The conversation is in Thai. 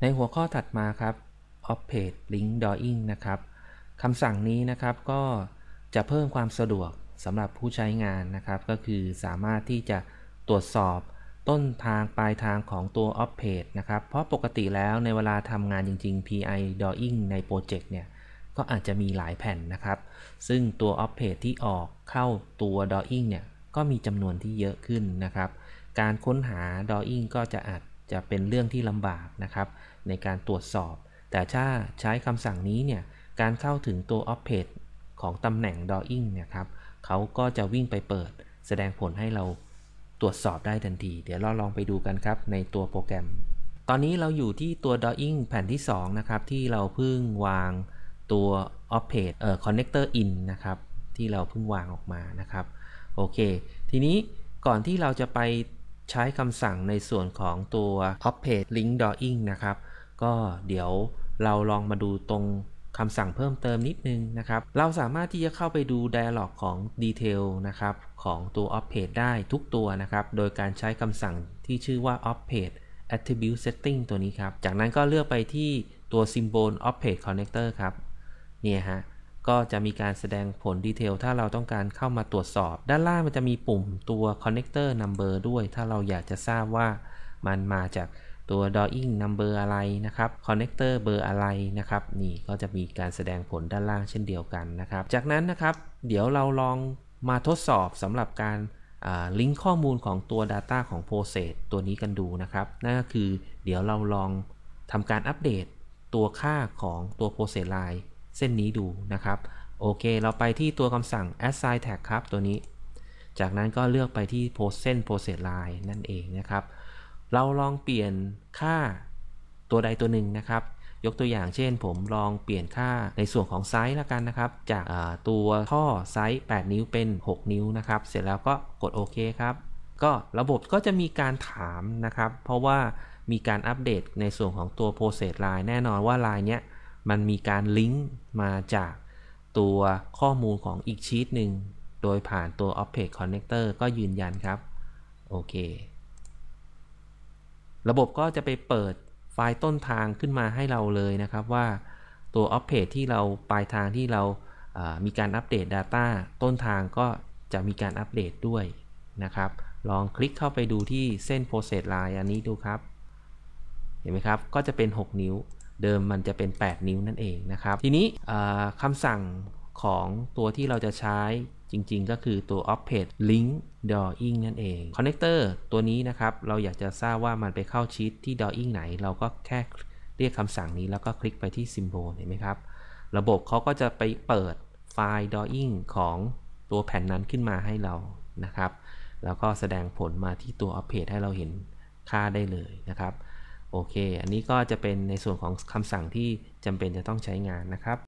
ในหัวข้อถัดมาครับ off p a t e link drawing นะครับคำสั่งนี้นะครับก็จะเพิ่มความสะดวกสำหรับผู้ใช้งานนะครับก็คือสามารถที่จะตรวจสอบต้นทางปลายทางของตัว off p a t e นะครับเพราะปกติแล้วในเวลาทำงานจริงๆ PI drawing ในโปรเจกต์เนี่ยก็อาจจะมีหลายแผ่นนะครับ ซึ่งตัว off p a t e ที่ออกเข้าตัว drawing เนี่ยก็มีจำนวนที่เยอะขึ้นนะครับ การค้นหา drawing ก็จะอาจจะเป็นเรื่องที่ลำบากนะครับในการตรวจสอบ แต่ถ้าใช้คำสั่งนี้เนี่ยการเข้าถึงตัว off page ของตำแหน่ง drawing เนี่ยครับเขาก็จะวิ่งไปเปิดแสดงผลให้เราตรวจสอบได้ทันที เดี๋ยวเราลองไปดูกันครับ ในตัวโปรแกรม ตอนนี้เราอยู่ที่ตัว drawing แผ่นที่ 2 นะครับ ที่เราเพิ่งวางตัว off page เอ่อ connector in นะครับที่เราเพิ่งวางออกมานะครับโอเค ทีนี้ก่อนที่เราจะไปใช้คำสั่งในส่วนของตัว o f p a g e Link Drawing นะครับ ก็เดี๋ยวเราลองมาดูตรงคำสั่งเพิ่มเติมนิดนึงนะครับ เราสามารถที่จะเข้าไปดู Dialog ของ Detail นะครับ ของตัว o f p a g e ได้ทุกตัวนะครับ โดยการใช้คำสั่งที่ชื่อว่า o f p a g e Attribute Setting ตัวนี้ครับ จากนั้นก็เลือกไปที่ตัว Symbol of Page Connector ครับ เนี่ยฮะก็จะมีการแสดงผลดีเทล ถ้าเราต้องการเข้ามาตรวจสอบ ด้านล่างมันจะมีปุ่มตัว connector number ด้วย ถ้าเราอยากจะทราบว่ามันมาจากตัว drawing number อะไรนะครับ connector เบอร์อะไรนะครับนี่ก็จะมีการแสดงผลด้านล่างเช่นเดียวกันนะครับ จากนั้นนะครับ เดี๋ยวเราลองมาทดสอบสำหรับการลิงก์ข้อมูลของตัว Data ของ Process ตัวนี้กันดูนะครับ นั่นก็คือเดี๋ยวเราลองทำการอัปเดตตัวค่าของตัว Process Line เส้นนี้ดูนะครับโอเค เราไปที่ตัวคำสั่ง assign tag ครับตัวนี้ จากนั้นก็เลือกไปที่ post เส้น process line นั่นเองนะครับ เราลองเปลี่ยนค่าตัวใดตัวหนึ่งนะครับ ยกตัวอย่างเช่น ผมลองเปลี่ยนค่าในส่วนของไซส์ละกันนะครับจากตัวท่อไซส์8 นิ้วเป็น 6 นิ้วนะครับ เสร็จแล้วก็กดโอเคครับก็ระบบก็จะมีการถามนะครับ เพราะว่ามีการอัปเดตในส่วนของตัว process line แน่นอนว่า line เนี้ยมันมีการลิงก์มาจากตัวข้อมูลของอีกชีตหนึ่งโดยผ่านตัว Object Connector ก็ยืนยันครับ โอเค ระบบก็จะไปเปิดไฟล์ต้นทางขึ้นมาให้เราเลยนะครับว่าตัว Object ที่เราปลายทางที่เราามีการอัปเดต Data ต้นทางก็จะมีการอัปเดตด้วยนะครับ ลองคลิกเข้าไปดูที่เส้น Process Line อันนี้ดูครับ เห็นไหมครับ ก็จะเป็น 6 นิ้วเดิมมันจะเป็น 8 นิ้วนั่นเองนะครับ ทีนี้คำสั่งของตัวที่เราจะใช้จริง ๆ ก็คือตัว off page link drawing นั่นเองคอนเน c เตอร์ตัวนี้นะครับ เราอยากจะทราบว่ามันไปเข้าชีตที่ drawing ไหน เราก็แค่เรียกคำสั่งนี้แล้วก็คลิกไปที่ symbol เห็นไหมครับ ระบบเขาก็จะไปเปิดไฟล์ drawing ของตัวแผ่นนั้นขึ้นมาให้เรานะครับ แล้วก็แสดงผลมาที่ตัว off page ให้เราเห็นค่าได้เลยนะครับโอเค อันนี้ก็จะเป็นในส่วนของคำสั่งที่จำเป็นจะต้องใช้งานนะครับ